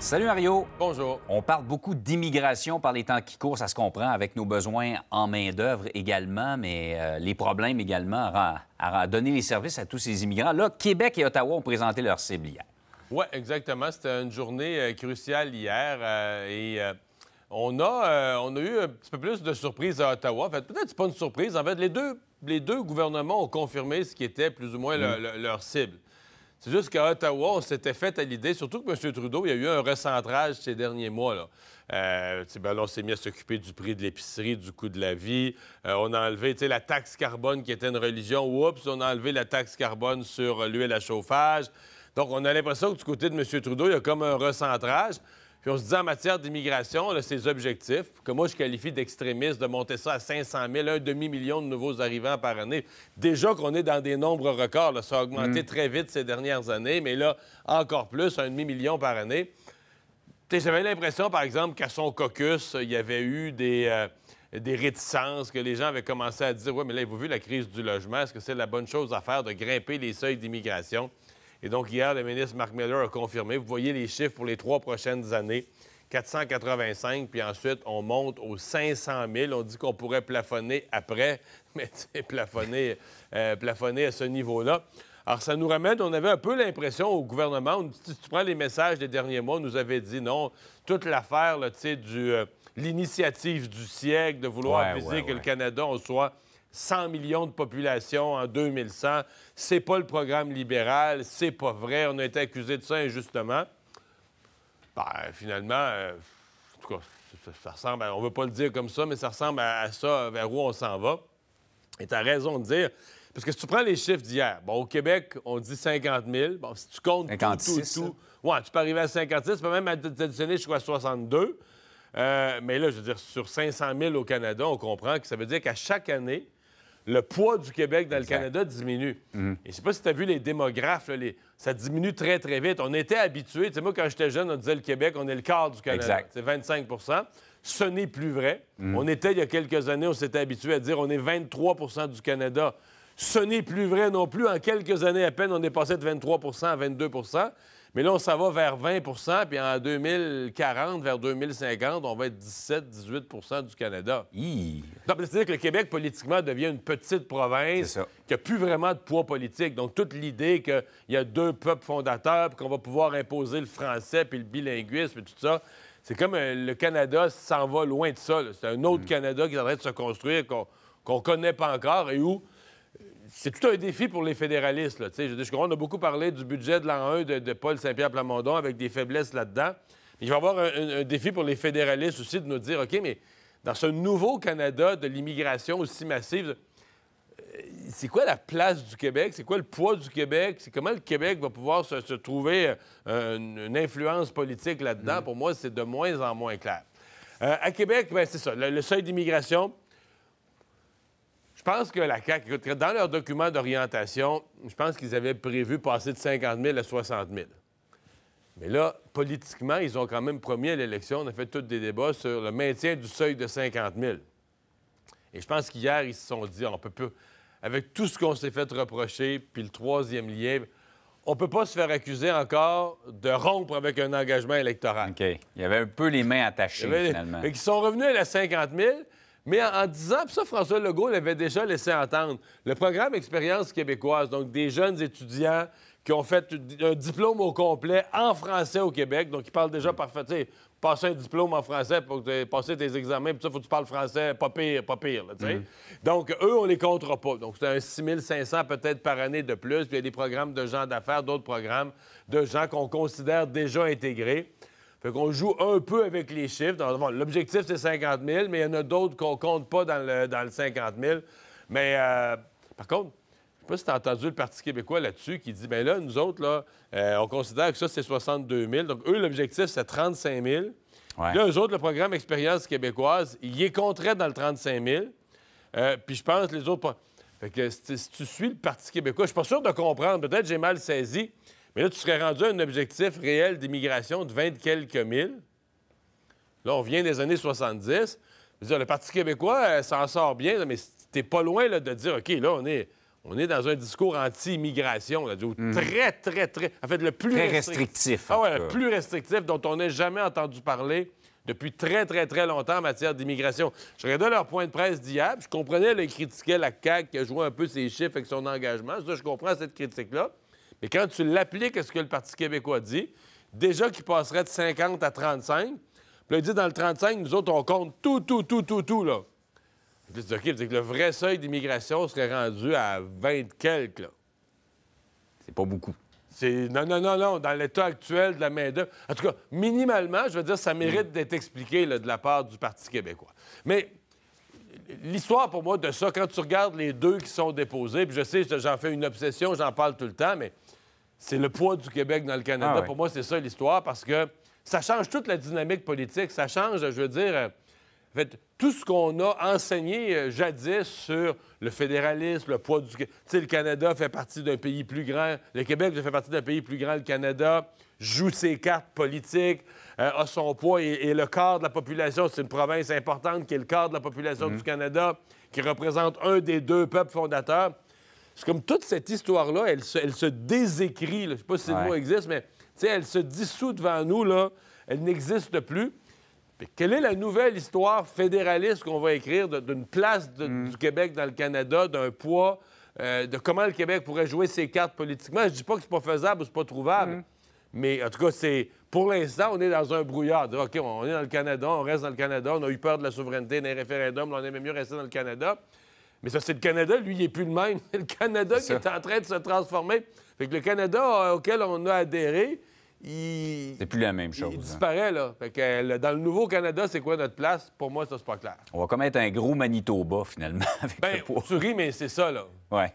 Salut Mario. Bonjour. On parle beaucoup d'immigration par les temps qui courent, ça se comprend, avec nos besoins en main-d'œuvre également, mais euh, les problèmes également à, donner les services à tous ces immigrants. Là, Québec et Ottawa ont présenté leur cible hier. Oui, exactement. C'était une journée euh, cruciale hier euh, et. On a, on a eu un petit peu plus de surprises à Ottawa. En fait, peut-être pas une surprise. En fait, les deux les deux gouvernements ont confirmé ce qui était plus ou moins mm. leur cible. C'est juste qu'à Ottawa, on s'était fait à l'idée, surtout que M. Trudeau, il y a eu un recentrage ces derniers mois. Là. Euh, ben on s'est mis à s'occuper du prix de l'épicerie, du coût de la vie. Euh, on a enlevé la taxe carbone qui était une religion. Oups, on a enlevé la taxe carbone sur euh, l'huile à chauffage. Donc, on a l'impression que du côté de M. Trudeau, il y a comme un recentrage on se dit en matière d'immigration, ses objectifs, que moi je qualifie d'extrémiste, de monter ça à 500 000, un demi-million de nouveaux arrivants par année. Déjà qu'on est dans des nombres records, ça a augmenté mm. très vite ces dernières années, mais là, encore plus, un demi-million par année. J'avais l'impression, par exemple, qu'à son caucus, il y avait eu des, euh, réticences, que les gens avaient commencé à dire Oui, mais là, vous vu la crise du logement, est-ce que c'est la bonne chose à faire de grimper les seuils d'immigration? Et donc, hier, le ministre Mark Miller a confirmé, vous voyez les chiffres pour les trois prochaines années, 485, puis ensuite, on monte aux 500 000. On dit qu'on pourrait plafonner après, mais plafonner, euh, plafonner à ce niveau-là. Alors, ça nous ramène, on avait un peu l'impression au gouvernement, si tu prends les messages des derniers mois, on nous avait dit non, toute l'affaire, tu sais, du... Euh, l'initiative du siècle de vouloir que le Canada, on soit 100 millions de population en 2100. C'est pas le programme libéral, c'est pas vrai. On a été accusé de ça injustement. Ben, finalement, euh, en tout cas, ça, ressemble, à, on veut pas le dire comme ça, mais ça ressemble à, ça vers où on s'en va. Et tu as raison de dire, parce que si tu prends les chiffres d'hier, bon, au Québec, on dit 50 000. Bon, si tu comptes tout, tout, tout ouais, tu peux arriver à 56, tu peux même additionner jusqu'à 62. Euh, mais là, je veux dire, sur 500 000 au Canada, on comprend que ça veut dire qu'à chaque année, le poids du Québec dans le Canada diminue. Mhm. Et je sais pas si tu as vu les démographes, ça diminue très, très vite. On était habitués. Tu sais, moi, quand j'étais jeune, on disait le Québec, on est le quart du Canada. C'est 25 Ce n'est plus vrai. Mhm. On était, il y a quelques années, on s'était habitué à dire on est 23 du Canada. Ce n'est plus vrai non plus. En quelques années à peine, on est passé de 23 à 22 mais là, on s'en va vers 20 puis en 2040, vers 2050, on va être 17-18 du Canada. C'est-à-dire que le Québec, politiquement, devient une petite province qui n'a plus vraiment de poids politique. Donc, toute l'idée qu'il y a deux peuples fondateurs, qu'on va pouvoir imposer le français, puis le bilinguisme, et tout ça, c'est comme euh, le Canada s'en va loin de ça. C'est un autre mm. Canada qui est en train de se construire, qu'on ne connaît pas encore, et où c'est tout un défi pour les fédéralistes. Là, on a beaucoup parlé du budget de l'an 1 de, Paul Saint-Pierre Plamondon avec des faiblesses là-dedans. Il va y avoir un, défi pour les fédéralistes aussi de nous dire, OK, mais dans ce nouveau Canada de l'immigration aussi massive, euh, c'est quoi la place du Québec? C'est quoi le poids du Québec? C'est comment le Québec va pouvoir se, trouver euh, une, influence politique là-dedans? Mm. Pour moi, c'est de moins en moins clair. Euh, à Québec, ben, c'est ça. le seuil d'immigration, je pense que la CAQ, dans leur document d'orientation, je pense qu'ils avaient prévu passer de 50 000 à 60 000. Mais là, politiquement, ils ont quand même promis à l'élection, on a fait tous des débats sur le maintien du seuil de 50 000. Et je pense qu'hier, ils se sont dit, on peut plus, avec tout ce qu'on s'est fait reprocher, puis le troisième lien, on peut pas se faire accuser encore de rompre avec un engagement électoral. OK. Il y avait un peu les mains attachées, finalement. Mais ils sont revenus à la 50 000, mais en, disant, ça, François Legault l'avait déjà laissé entendre, le programme Expérience québécoise, donc des jeunes étudiants qui ont fait un diplôme au complet en français au Québec, donc ils parlent déjà parfaitement passer un diplôme en français pour passer tes examens, puis ça, faut que tu parles français, pas pire, pas pire, mm-hmm. Donc, eux, on les comptera pas. Donc, c'est un 6500 peut-être par année de plus, puis il y a des programmes de gens d'affaires, d'autres programmes de gens qu'on considère déjà intégrés. Fait qu'on joue un peu avec les chiffres. L'objectif, c'est 50 000, mais il y en a d'autres qu'on compte pas dans le, 50 000. Mais euh, par contre, je sais pas si tu as entendu le Parti québécois là-dessus qui dit, bien là, nous autres, là, euh, on considère que ça, c'est 62 000. Donc, eux, l'objectif, c'est 35 000. Là, eux autres, le programme Expérience québécoise, il est contraire dans le 35 000. Euh, puis je pense les autres... Fait que si tu suis le Parti québécois, je suis pas sûr de comprendre. Peut-être j'ai mal saisi. Mais là, tu serais rendu à un objectif réel d'immigration de 20 quelques mille. Là, on vient des années 70. le Parti québécois euh, s'en sort bien, mais t'es pas loin de dire, OK, là, on est, on est dans un discours anti-immigration, hmm. très, très, très... En fait, le plus... restrictif. ah ouais, le plus restrictif dont on n'a jamais entendu parler depuis très, très, très longtemps en matière d'immigration. Je regardais leur point de presse d'hier, je comprenais, là, ils critiquaient la CAQ qui a joué un peu ses chiffres avec son engagement. Ça, je comprends cette critique-là. Mais quand tu l'appliques à ce que le Parti québécois dit, déjà qu'il passerait de 50 à 35, puis il dit dans le 35, nous autres, on compte tout, tout, tout, tout, tout, là. Je dis, OK, c'est que le vrai seuil d'immigration serait rendu à 20 quelques, là. C'est pas beaucoup. C'est... Non, non, non, non. Dans l'état actuel de la main-d'œuvre. En tout cas, minimalement, je veux dire, ça mérite d'être expliqué là, de la part du Parti québécois. Mais l'histoire pour moi de ça, quand tu regardes les deux qui sont déposés, puis je sais, j'en fais une obsession, j'en parle tout le temps, mais c'est le poids du Québec dans le Canada. Ah Pour moi, c'est ça l'histoire, parce que ça change toute la dynamique politique. Ça change, je veux dire, tout ce qu'on a enseigné euh, jadis sur le fédéralisme, le poids du... Tu sais, le Canada fait partie d'un pays plus grand. Le Québec fait partie d'un pays plus grand. Le Canada joue ses cartes politiques, à euh, a son poids et, le quart de la population, c'est une province importante qui est le quart de la population mm-hmm. du Canada, qui représente un des deux peuples fondateurs c'est comme toute cette histoire-là, elle se, elle se désécrit. je Je sais pas si le mot existe, mais elle se dissout devant nous, là. Elle n'existe plus. quelle est la nouvelle histoire fédéraliste qu'on va écrire d'une place mm. du Québec dans le Canada, d'un poids, euh, de comment le Québec pourrait jouer ses cartes politiquement? Je ne dis pas que ce n'est pas faisable ou c'est pas trouvable. Mm. Mais en tout cas, c'est pour l'instant, on est dans un brouillard. OK, on est dans le Canada, on reste dans le Canada, on a eu peur de la souveraineté des référendums, on aimait mieux rester dans le Canada. Mais ça, c'est le Canada, lui, il n'est plus le même. le Canada qui est en train de se transformer. Fait que le Canada auquel on a adhéré, il... C'est plus la même chose. Il hein. disparaît, là. Fait que, euh, dans le nouveau Canada, c'est quoi notre place? Pour moi, ça, c'est pas clair. On va comme être un gros Manitoba, finalement, avec ben, Tu ris, mais c'est ça, là. Ouais.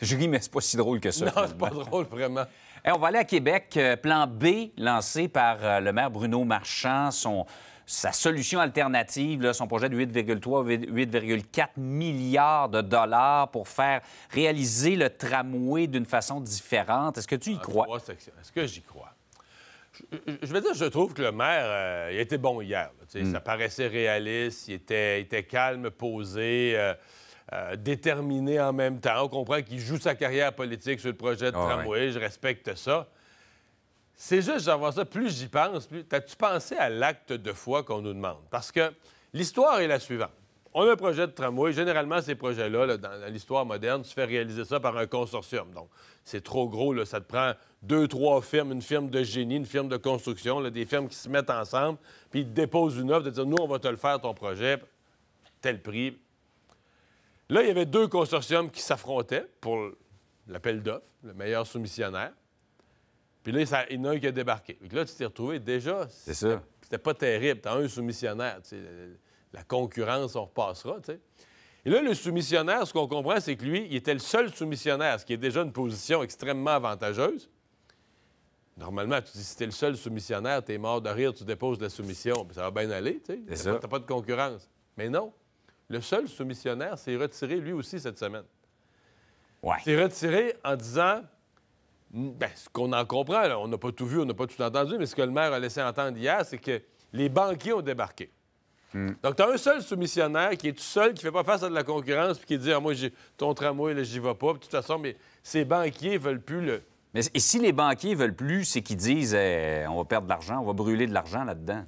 Je ris, mais c'est pas si drôle que ça. Non, c'est pas drôle, vraiment. on va aller à Québec. Euh, plan B, lancé par euh, le maire Bruno Marchand. Son sa solution alternative, son projet de 8,3, 8,4 milliards de dollars pour faire réaliser le tramway d'une façon différente. Est-ce que tu y ah, crois? Est-ce que j'y crois? Je, veux dire, je trouve que le maire, euh, il était bon hier. Mm. Ça paraissait réaliste, il était, calme, posé. Euh, euh, déterminé en même temps. On comprend qu'il joue sa carrière politique sur le projet de ah, tramway. Je respecte ça. C'est juste, vois ça, plus j'y pense, plus. T'as-tu pensé à l'acte de foi qu'on nous demande? Parce que l'histoire est la suivante. On a un projet de tramway. Généralement, ces projets-là, dans, l'histoire moderne, tu fais réaliser ça par un consortium. Donc, c'est trop gros. ça te prend deux, trois firmes, une firme de génie, une firme de construction, des firmes qui se mettent ensemble, puis ils déposent une offre de dire Nous, on va te le faire, ton projet, tel prix. Là, il y avait deux consortiums qui s'affrontaient pour l'appel d'offres, le meilleur soumissionnaire. Puis là, il y en a un qui a débarqué. Puis là, tu t'es retrouvé déjà. C'est ça. C'était pas terrible. T'as un soumissionnaire. La concurrence, on repassera. Et là, le soumissionnaire, ce qu'on comprend, c'est que lui, il était le seul soumissionnaire, ce qui est déjà une position extrêmement avantageuse. Normalement, tu dis, si t'es le seul soumissionnaire, t'es mort de rire, tu déposes la soumission, ça va bien aller, tu sais. T'as pas de concurrence. Mais non, le seul soumissionnaire s'est retiré lui aussi cette semaine. Ouais. S'est retiré en disant, ben, ce qu'on en comprend, on n'a pas tout vu, on n'a pas tout entendu, mais ce que le maire a laissé entendre hier, c'est que les banquiers ont débarqué. Hmm. Donc, tu as un seul soumissionnaire qui est tout seul, qui ne fait pas face à de la concurrence, puis qui dit ah, Moi, ton tramway, j'y vais pas. de toute façon, mais ces banquiers veulent plus le. Mais et si les banquiers veulent plus, c'est qu'ils disent eh, On va perdre de l'argent, on va brûler de l'argent là-dedans.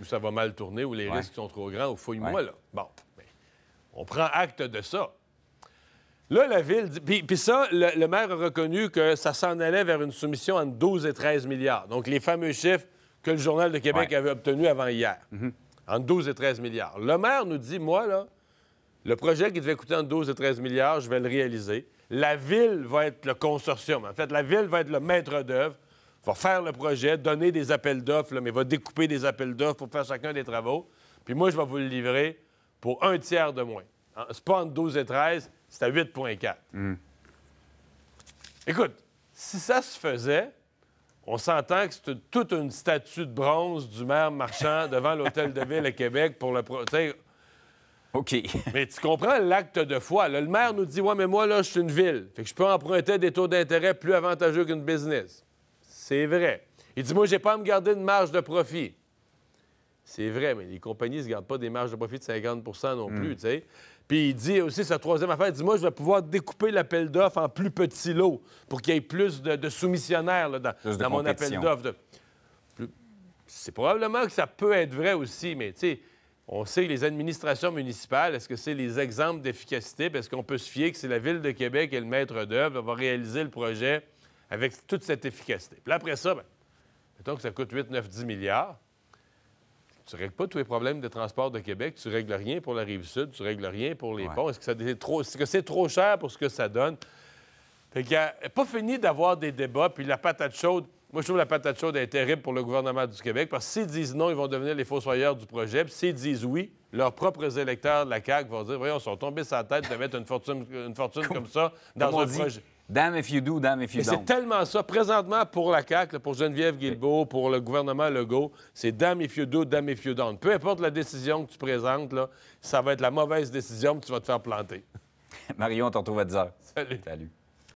Ou ça va mal tourner, ou les risques sont trop grands, ou fouille-moi, là. Bon, ben, on prend acte de ça. Là, la ville. Puis, ça, le, maire a reconnu que ça s'en allait vers une soumission entre 12 et 13 milliards. Donc, les fameux chiffres que le Journal de Québec avait obtenus avant hier. en mhm. Entre 12 et 13 milliards. Le maire nous dit Moi, là, le projet qui devait coûter entre 12 et 13 milliards, je vais le réaliser. La ville va être le consortium. En fait, la ville va être le maître d'œuvre, va faire le projet, donner des appels d'offres, mais va découper des appels d'offres pour faire chacun des travaux. Puis moi, je vais vous le livrer pour un tiers de moins. Hein, c'est pas entre 12 et 13, c'est à 8,4. Hmm. Écoute, si ça se faisait, on s'entend que c'est toute une statue de bronze du maire marchand devant l'Hôtel de Ville à Québec pour le. OK. mais tu comprends l'acte de foi. le maire nous dit Ouais, mais moi, là, je suis une ville. que je peux emprunter des taux d'intérêt plus avantageux qu'une business. C'est vrai. Il dit Moi, j'ai pas à me garder de marge de profit. C'est vrai, mais les compagnies ne se gardent pas des marges de profit de 50 non hmm. plus, tu sais. Puis il dit aussi, sa troisième affaire, il dit Moi, je vais pouvoir découper l'appel d'offres en plus petits lots pour qu'il y ait plus de, soumissionnaires dans, mon appel d'offres. C'est probablement que ça peut être vrai aussi, mais tu sais. On sait que les administrations municipales, est-ce que c'est les exemples d'efficacité? Est-ce qu'on peut se fier que c'est la Ville de Québec et le maître d'œuvre va réaliser le projet avec toute cette efficacité? Puis après ça, bien, mettons que ça coûte 8, 9, 10 milliards tu ne règles pas tous les problèmes de transport de Québec, tu ne règles rien pour la rive sud, tu ne règles rien pour les ponts. Est-ce que c'est trop, cher pour ce que ça donne? Fait qu'il n'y pas fini d'avoir des débats, puis la patate chaude. Moi, je trouve la patate chaude est terrible pour le gouvernement du Québec parce que s'ils disent non, ils vont devenir les fossoyeurs du projet. Puis s'ils disent oui, leurs propres électeurs de la CAQ vont dire Voyons, ils sont tombés sur la tête de mettre une fortune, comme, ça dans un projet. Damn if you do, damn if you don't. C'est tellement ça. Présentement, pour la CAC, pour Geneviève Guilbeault, pour le gouvernement Legault, c'est damn if you do, damn if you don't. Peu importe la décision que tu présentes, là, ça va être la mauvaise décision, que tu vas te faire planter. Marion, on te retrouve à 10 Salut. Salut.